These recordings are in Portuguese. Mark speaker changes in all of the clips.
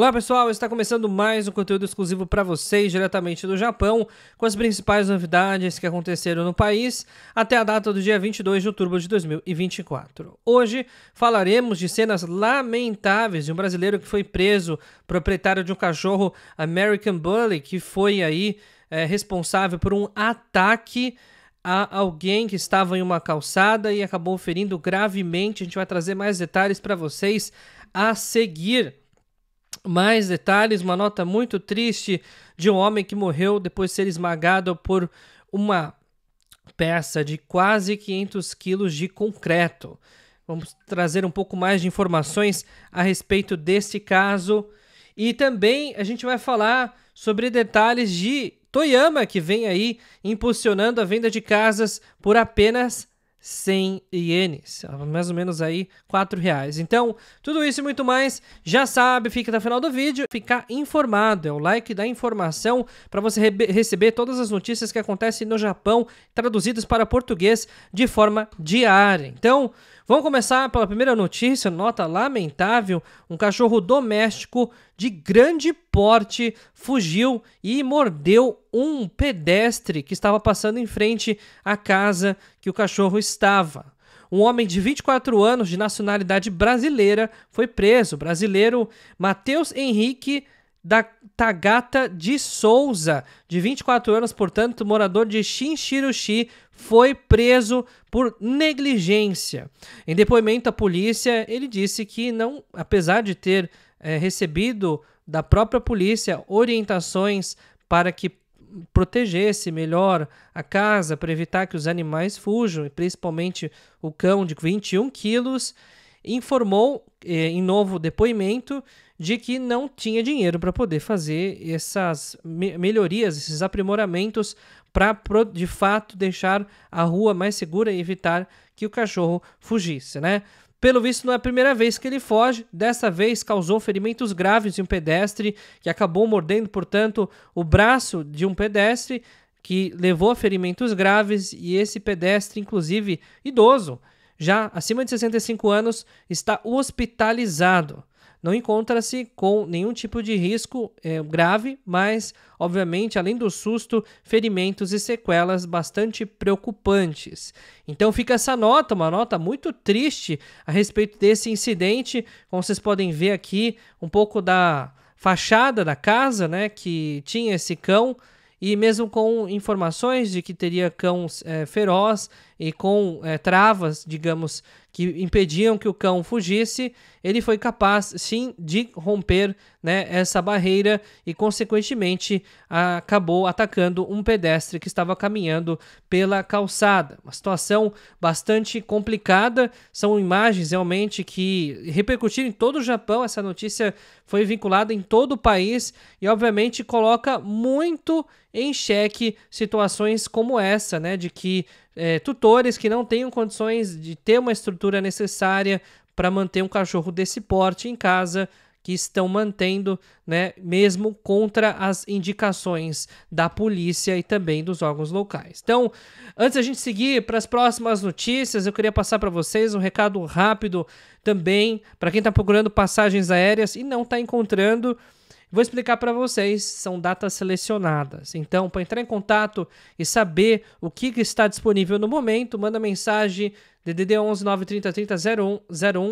Speaker 1: Olá pessoal, está começando mais um conteúdo exclusivo para vocês diretamente do Japão, com as principais novidades que aconteceram no país até a data do dia 22 de outubro de 2024. Hoje falaremos de cenas lamentáveis de um brasileiro que foi preso, proprietário de um cachorro American Bully, que foi aí é, responsável por um ataque a alguém que estava em uma calçada e acabou ferindo gravemente. A gente vai trazer mais detalhes para vocês a seguir. Mais detalhes, uma nota muito triste de um homem que morreu depois de ser esmagado por uma peça de quase 500 quilos de concreto. Vamos trazer um pouco mais de informações a respeito desse caso. E também a gente vai falar sobre detalhes de Toyama, que vem aí impulsionando a venda de casas por apenas 100 ienes, mais ou menos aí 4 reais. Então, tudo isso e muito mais, já sabe, fica até o final do vídeo, ficar informado, é o like da informação para você re receber todas as notícias que acontecem no Japão, traduzidas para português de forma diária. Então, Vamos começar pela primeira notícia, nota lamentável: um cachorro doméstico de grande porte fugiu e mordeu um pedestre que estava passando em frente à casa que o cachorro estava. Um homem de 24 anos de nacionalidade brasileira foi preso. O brasileiro Matheus Henrique da Tagata de Souza, de 24 anos, portanto, morador de Shinshiroshi, foi preso por negligência. Em depoimento à polícia, ele disse que não, apesar de ter é, recebido da própria polícia orientações para que protegesse melhor a casa para evitar que os animais fujam, e principalmente o cão de 21 quilos, informou eh, em novo depoimento de que não tinha dinheiro para poder fazer essas me melhorias, esses aprimoramentos para de fato deixar a rua mais segura e evitar que o cachorro fugisse, né? Pelo visto, não é a primeira vez que ele foge. Dessa vez, causou ferimentos graves em um pedestre, que acabou mordendo, portanto, o braço de um pedestre, que levou a ferimentos graves. E esse pedestre, inclusive idoso, já acima de 65 anos, está hospitalizado não encontra-se com nenhum tipo de risco é, grave, mas, obviamente, além do susto, ferimentos e sequelas bastante preocupantes. Então fica essa nota, uma nota muito triste a respeito desse incidente, como vocês podem ver aqui, um pouco da fachada da casa, né, que tinha esse cão e mesmo com informações de que teria cães é, feroz e com é, travas, digamos, que impediam que o cão fugisse, ele foi capaz sim de romper né, essa barreira e, consequentemente, acabou atacando um pedestre que estava caminhando pela calçada. Uma situação bastante complicada, são imagens realmente que repercutiram em todo o Japão. Essa notícia foi vinculada em todo o país e, obviamente, coloca muito em xeque situações como essa, né, de que é, tutores que não tenham condições de ter uma estrutura necessária para manter um cachorro desse porte em casa que estão mantendo, né, mesmo contra as indicações da polícia e também dos órgãos locais. Então, antes a gente seguir para as próximas notícias, eu queria passar para vocês um recado rápido também para quem está procurando passagens aéreas e não está encontrando. Vou explicar para vocês, são datas selecionadas. Então, para entrar em contato e saber o que, está disponível no momento, manda mensagem DDD 11 930 30 01,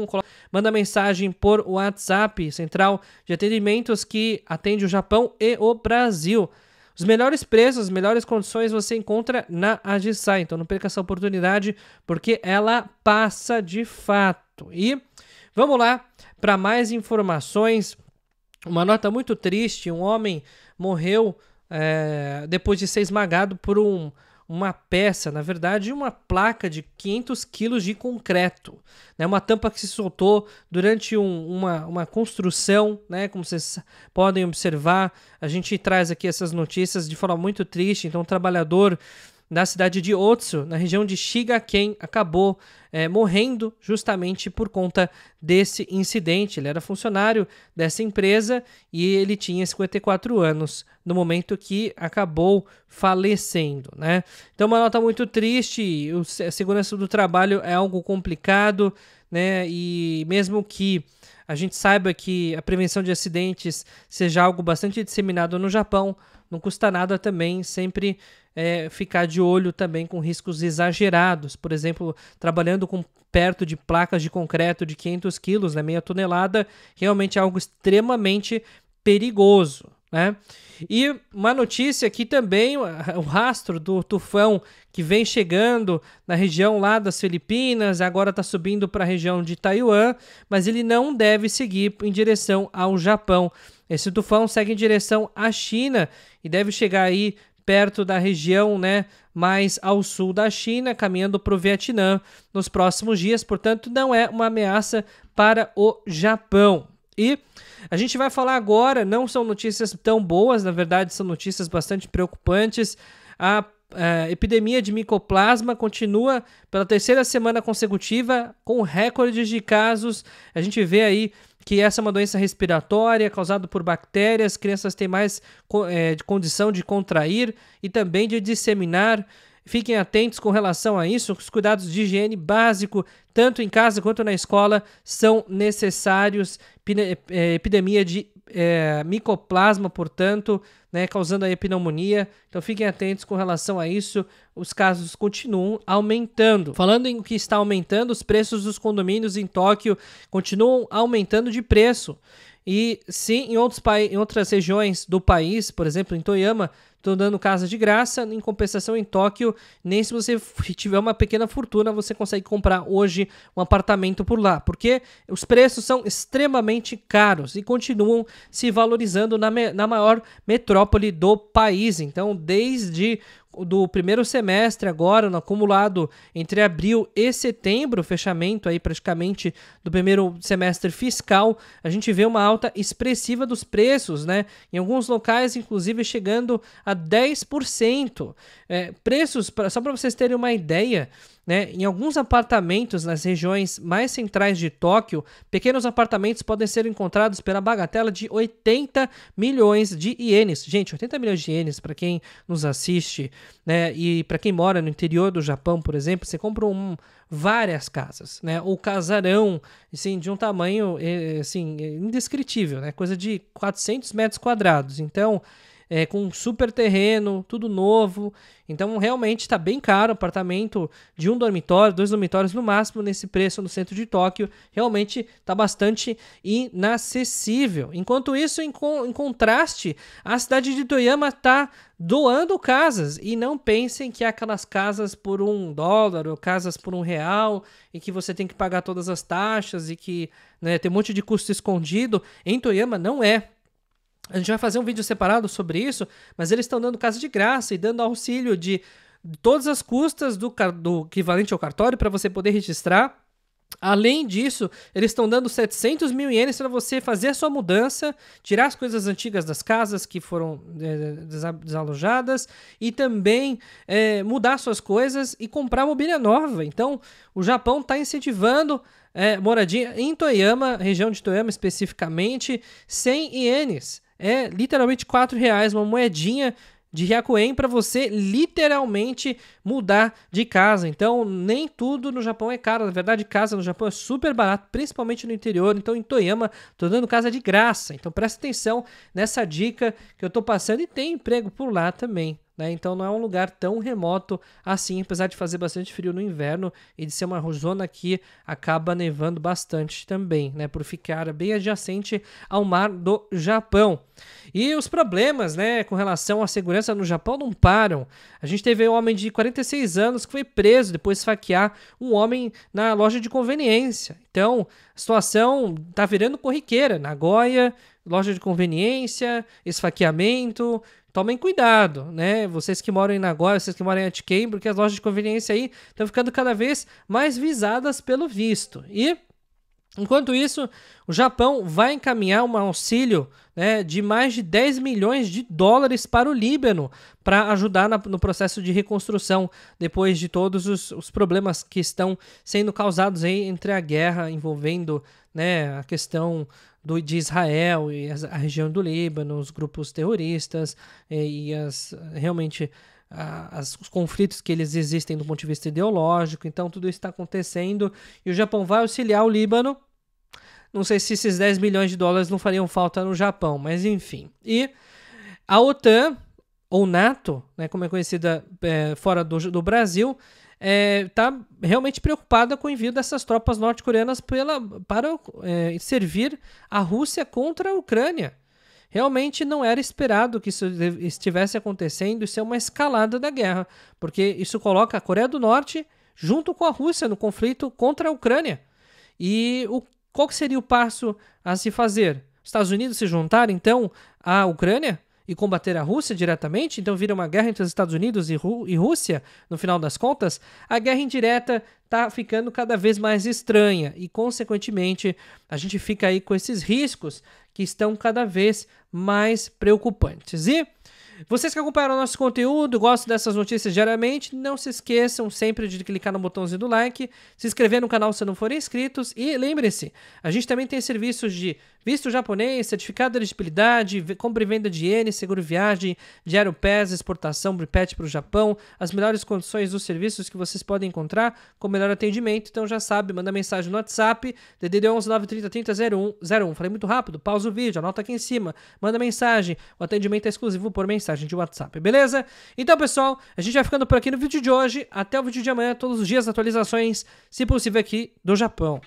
Speaker 1: manda mensagem por WhatsApp, central de atendimentos que atende o Japão e o Brasil. Os melhores preços, as melhores condições você encontra na AgiSai. Então não perca essa oportunidade, porque ela passa de fato. E vamos lá para mais informações uma nota muito triste: um homem morreu é, depois de ser esmagado por um, uma peça, na verdade, uma placa de 500 quilos de concreto. Né? Uma tampa que se soltou durante um, uma, uma construção, né? como vocês podem observar. A gente traz aqui essas notícias de forma muito triste. Então, o um trabalhador da cidade de Otsu, na região de Shigaken, acabou é, morrendo justamente por conta desse incidente. Ele era funcionário dessa empresa e ele tinha 54 anos no momento que acabou falecendo, né? Então uma nota muito triste. A segurança do trabalho é algo complicado, né? E mesmo que a gente saiba que a prevenção de acidentes seja algo bastante disseminado no Japão. Não custa nada também sempre é, ficar de olho também com riscos exagerados. Por exemplo, trabalhando com perto de placas de concreto de 500 quilos, né, meia tonelada, realmente é algo extremamente perigoso. Né? E uma notícia que também o rastro do tufão que vem chegando na região lá das Filipinas, agora está subindo para a região de Taiwan, mas ele não deve seguir em direção ao Japão. Esse tufão segue em direção à China e deve chegar aí perto da região, né, mais ao sul da China, caminhando para o Vietnã nos próximos dias. Portanto, não é uma ameaça para o Japão. E a gente vai falar agora, não são notícias tão boas, na verdade são notícias bastante preocupantes. A a é, epidemia de micoplasma continua pela terceira semana consecutiva com recordes de casos. A gente vê aí que essa é uma doença respiratória causada por bactérias. Crianças têm mais é, condição de contrair e também de disseminar. Fiquem atentos com relação a isso. Os cuidados de higiene básico, tanto em casa quanto na escola, são necessários. É, epidemia de é, micoplasma, portanto, né, causando a pneumonia. Então fiquem atentos com relação a isso. Os casos continuam aumentando. Falando em que está aumentando, os preços dos condomínios em Tóquio continuam aumentando de preço. E sim, em, outros em outras regiões do país, por exemplo, em Toyama, estão dando casa de graça. Em compensação, em Tóquio, nem se você tiver uma pequena fortuna, você consegue comprar hoje um apartamento por lá, porque os preços são extremamente caros e continuam se valorizando na, na maior metrópole do país. Então, desde do primeiro semestre agora, no acumulado entre abril e setembro, fechamento aí praticamente do primeiro semestre fiscal, a gente vê uma alta expressiva dos preços, né? Em alguns locais, inclusive, chegando a 10%. É, preços, pra, só para vocês terem uma ideia, né? Em alguns apartamentos nas regiões mais centrais de Tóquio, pequenos apartamentos podem ser encontrados pela bagatela de 80 milhões de ienes. Gente, 80 milhões de ienes para quem nos assiste, né? E para quem mora no interior do Japão, por exemplo, você compra um, várias casas, né? Ou casarão, assim, de um tamanho eh, assim indescritível, né? Coisa de 400 metros quadrados. Então é, com super terreno, tudo novo. Então, realmente está bem caro. Apartamento de um dormitório, dois dormitórios no máximo, nesse preço no centro de Tóquio. Realmente está bastante inacessível. Enquanto isso, em, co em contraste, a cidade de Toyama está doando casas. E não pensem que é aquelas casas por um dólar ou casas por um real e que você tem que pagar todas as taxas e que né, tem um monte de custo escondido. Em Toyama não é. A gente vai fazer um vídeo separado sobre isso, mas eles estão dando casa de graça e dando auxílio de todas as custas do, do equivalente ao cartório para você poder registrar. Além disso, eles estão dando 700 mil ienes para você fazer a sua mudança, tirar as coisas antigas das casas que foram é, desalojadas e também é, mudar suas coisas e comprar mobília nova. Então, o Japão está incentivando é, moradia em Toyama, região de Toyama especificamente, 100 ienes é literalmente quatro reais, uma moedinha de Hyakuen para você literalmente mudar de casa. Então, nem tudo no Japão é caro. Na verdade, casa no Japão é super barato, principalmente no interior. Então, em Toyama, tô dando casa de graça. Então, presta atenção nessa dica que eu tô passando e tem emprego por lá também. Né? Então não é um lugar tão remoto assim, apesar de fazer bastante frio no inverno e de ser uma zona que acaba nevando bastante também, né? Por ficar bem adjacente ao mar do Japão. E os problemas, né, com relação à segurança no Japão não param. A gente teve um homem de 46 anos que foi preso depois de esfaquear um homem na loja de conveniência. Então, a situação tá virando corriqueira. Nagoya, loja de conveniência, esfaqueamento, tomem cuidado, né? Vocês que moram em Nagoya, vocês que moram em Atiquém, porque as lojas de conveniência aí estão ficando cada vez mais visadas pelo visto. E Enquanto isso, o Japão vai encaminhar um auxílio né, de mais de 10 milhões de dólares para o Líbano para ajudar na, no processo de reconstrução depois de todos os, os, problemas que estão sendo causados aí entre a guerra envolvendo né, a questão do, de Israel e a região do Líbano, os grupos terroristas eh, e, as realmente as, os conflitos que eles existem do ponto de vista ideológico. Então, tudo isso está acontecendo e o Japão vai auxiliar o Líbano. Não sei se esses 10 milhões de dólares não fariam falta no Japão, mas enfim. E a OTAN, ou NATO, né, como é conhecida é, fora do, do Brasil, está é, realmente preocupada com o envio dessas tropas norte-coreanas para é, servir a Rússia contra a Ucrânia. Realmente não era esperado que isso estivesse acontecendo, isso é uma escalada da guerra, porque isso coloca a Coreia do Norte junto com a Rússia no conflito contra a Ucrânia. E o, qual seria o passo a se fazer? Os Estados Unidos se juntar então à Ucrânia? e combater a Rússia diretamente, então vira uma guerra entre os Estados Unidos e, e Rússia, no final das contas, a guerra indireta está ficando cada vez mais estranha e, consequentemente, a gente fica aí com esses riscos que estão cada vez mais preocupantes. E vocês que acompanharam nosso conteúdo, gostam dessas notícias diariamente, não se esqueçam sempre de clicar no botãozinho do like, se inscrever no canal se não forem inscritos e lembre-se, a gente também tem serviços de visto japonês, certificado de elegibilidade, compra e venda de iene, seguro viagem, diário PES, exportação bripet para o Japão, as melhores condições dos serviços que vocês podem encontrar com o melhor atendimento. Então já sabe, manda mensagem no WhatsApp, DDD 11 930 Falei muito rápido, pausa o vídeo, anota aqui em cima, manda mensagem. O atendimento é exclusivo por mensagem de WhatsApp, beleza? Então, pessoal, a gente vai ficando por aqui no vídeo de hoje. Até o vídeo de amanhã, todos os dias atualizações, se possível aqui do Japão.